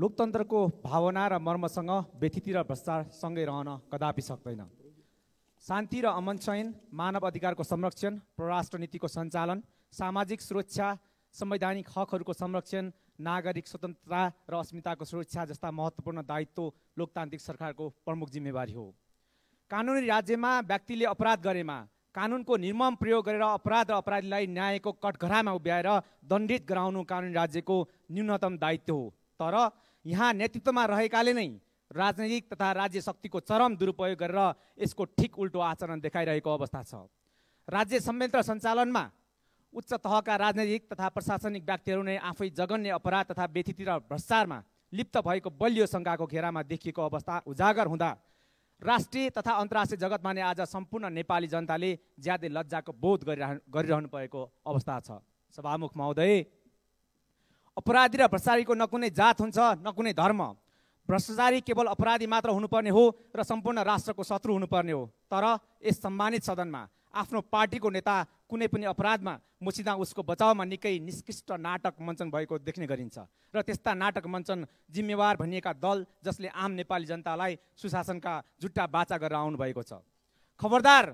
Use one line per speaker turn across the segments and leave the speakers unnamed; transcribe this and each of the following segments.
लोकतन्त्रको भावना र मर्मसँग व्यथिति र भ्रष्टाचारसँगै रहन कदापि सक्दैन शान्ति र अमन चयन मानव अधिकारको संरक्षण परराष्ट्र नीतिको सञ्चालन सामाजिक सुरक्षा संवैधानिक हकहरूको संरक्षण नागरिक स्वतन्त्रता र अस्मिताको सुरक्षा जस्ता महत्त्वपूर्ण दायित्व लोकतान्त्रिक सरकारको प्रमुख जिम्मेवारी हो कानुनी राज्यमा व्यक्तिले अपराध गरेमा कानुनको निर्मम प्रयोग गरेर अपराध र अपराधीलाई न्यायको कटघरामा उभ्याएर दण्डित गराउनु कानुनी राज्यको न्यूनतम दायित्व हो तर यहाँ नेतृत्वमा रहेकाले नै राजनैतिक तथा राज्य शक्तिको चरम दुरुपयोग गरेर यसको ठिक उल्टो आचरण देखाइरहेको अवस्था छ राज्य संयन्त्र सञ्चालनमा उच्च तहका राजनैतिक तथा प्रशासनिक व्यक्तिहरू नै आफै जगन्य अपराध तथा व्यथिति र भ्रष्टाचारमा लिप्त भएको बलियो शङ्काको घेरामा देखिएको अवस्था उजागर हुँदा राष्ट्रिय तथा अन्तर्राष्ट्रिय जगतमा नै आज सम्पूर्ण नेपाली जनताले ज्यादै लज्जाको बोध गरिरहनु गरिरहनु परेको अवस्था छ सभामुख महोदय अपराधी र भ्रष्टाचारीको न कुनै जात हुन्छ न कुनै धर्म भ्रष्टाचारी केवल अपराधी मात्र हुनुपर्ने हो र सम्पूर्ण राष्ट्रको शत्रु हुनुपर्ने हो तर यस सम्मानित सदनमा आफ्नो पार्टीको नेता कुनै पनि अपराधमा मुसिदा उसको बचाउमा निकै निष्कृष्ट नाटक मञ्चन भएको देख्ने गरिन्छ र त्यस्ता नाटक मञ्चन जिम्मेवार भनिएका दल जसले आम नेपाली जनतालाई सुशासनका जुट्टा बाचा गरेर आउनुभएको छ खबरदार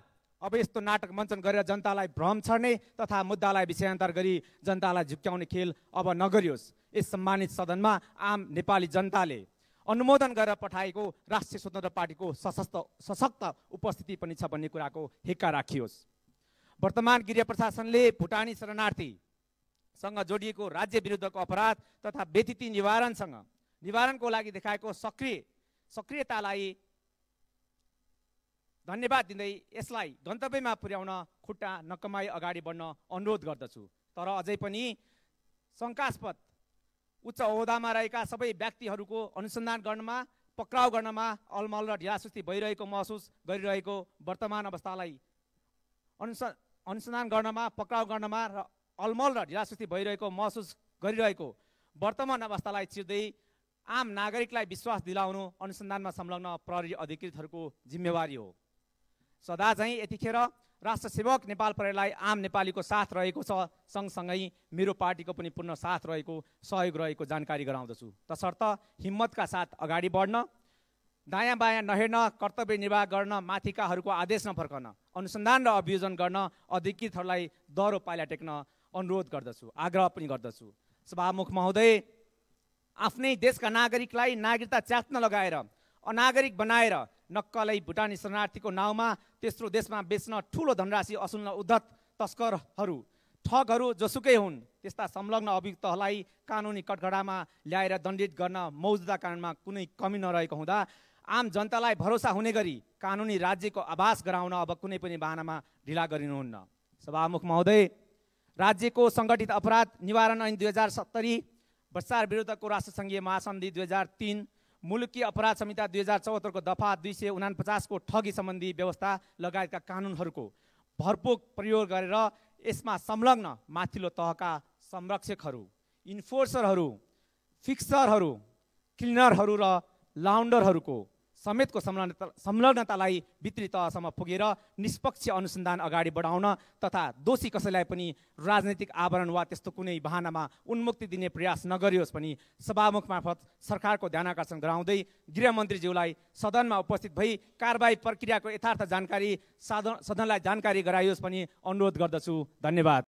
अब यस्तो नाटक मञ्चन गरेर जनतालाई भ्रम छर्ने तथा मुद्दालाई विषयान्तर गरी जनतालाई झुक्क्याउने खेल अब नगरियोस् यस सम्मानित सदनमा आम नेपाली जनताले अनुमोदन गरेर पठाएको राष्ट्रिय स्वतन्त्र पार्टीको सशक्त सशक्त उपस्थिति पनि छ भन्ने कुराको हिक्का राखियोस् वर्तमान गृह प्रशासनले भुटानी शरणार्थीसँग जोडिएको राज्य विरुद्धको अपराध तथा व्यतिथि निवारणसँग निवारणको लागि देखाएको सक्रिय सक्रियतालाई धन्यवाद दिँदै यसलाई गन्तव्यमा पुर्याउन खुट्टा नकमाई अगाडि बढ्न अनुरोध गर्दछु तर अझै पनि शङ्कास्पद उच्च ओहदामा रहेका सबै व्यक्तिहरूको अनुसन्धान गर्नमा पक्राउ गर्नमा अलमल र ढिलासुस्ती भइरहेको महसुस गरिरहेको वर्तमान अवस्थालाई अनुस अनुसन्धान गर्नमा पक्राउ गर्नमा र अलमल र ढिलासुस्ती भइरहेको महसुस गरिरहेको वर्तमान अवस्थालाई चिर्दै आम नागरिकलाई विश्वास दिलाउनु अनुसन्धानमा संलग्न प्रहरी अधिकृतहरूको जिम्मेवारी हो सदा चाहिँ यतिखेर राष्ट्र सेवक नेपाल प्रहरीलाई आम नेपालीको साथ रहेको छ सँगसँगै मेरो पार्टीको पनि पूर्ण साथ रहेको सहयोग रहेको जानकारी गराउँदछु तसर्थ हिम्मतका साथ अगाडि बढ्न दायाँ बायाँ नहेर्न कर्तव्य निर्वाह गर्न माथिकाहरूको आदेश नफर्कन अनुसन्धान र अभियोजन गर्न अधिकृतहरूलाई दह्रो पाइला टेक्न अनुरोध गर्दछु आग्रह पनि गर्दछु सभामुख महोदय आफ्नै देशका नागरिकलाई नागरिकता च्यात्न लगाएर अनागरिक बनाएर नक्कलै भुटानी शरणार्थीको नाउँमा तेस्रो देशमा बेच्न ठुलो धनराशि असुल्न उद्धत तस्करहरू ठगहरू जोसुकै हुन् त्यस्ता संलग्न अभियुक्तहरूलाई कानुनी कटघडामा ल्याएर दण्डित गर्न मौजुदा कारणमा कुनै कमी नरहेको हुँदा आम जनतालाई भरोसा हुने गरी कानुनी राज्यको आभास गराउन अब कुनै पनि बाहनामा ढिला गरिनुहुन्न सभामुख महोदय राज्यको सङ्गठित अपराध निवारण ऐन दुई हजार सत्तरी भ्रष्टाचार विरुद्धको राष्ट्रसङ्घीय महासन्धि दुई हजार तिन मुलुकी अपराध संहिता दुई हजार चौहत्तरको दफा दुई सय उनापचासको ठगी सम्बन्धी व्यवस्था लगायतका कानुनहरूको भरपोक प्रयोग गरेर यसमा संलग्न माथिल्लो तहका संरक्षकहरू इन्फोर्सरहरू फिक्सरहरू क्लिनरहरू र लाउन्डरहरूको समेतको संलग्नता संलग्नतालाई भित्री तहसम्म पुगेर निष्पक्ष अनुसन्धान अगाडि बढाउन तथा दोषी कसैलाई पनि राजनैतिक आवरण वा त्यस्तो कुनै बहानामा उन्मुक्ति दिने प्रयास नगरियोस् भनी सभामुख मार्फत सरकारको ध्यान आकर्षण गराउँदै गृहमन्त्रीज्यूलाई सदनमा उपस्थित भई कारवाही प्रक्रियाको यथार्थ जानकारी साधन सदनलाई जानकारी गराइयोस् भनी अनुरोध गर्दछु धन्यवाद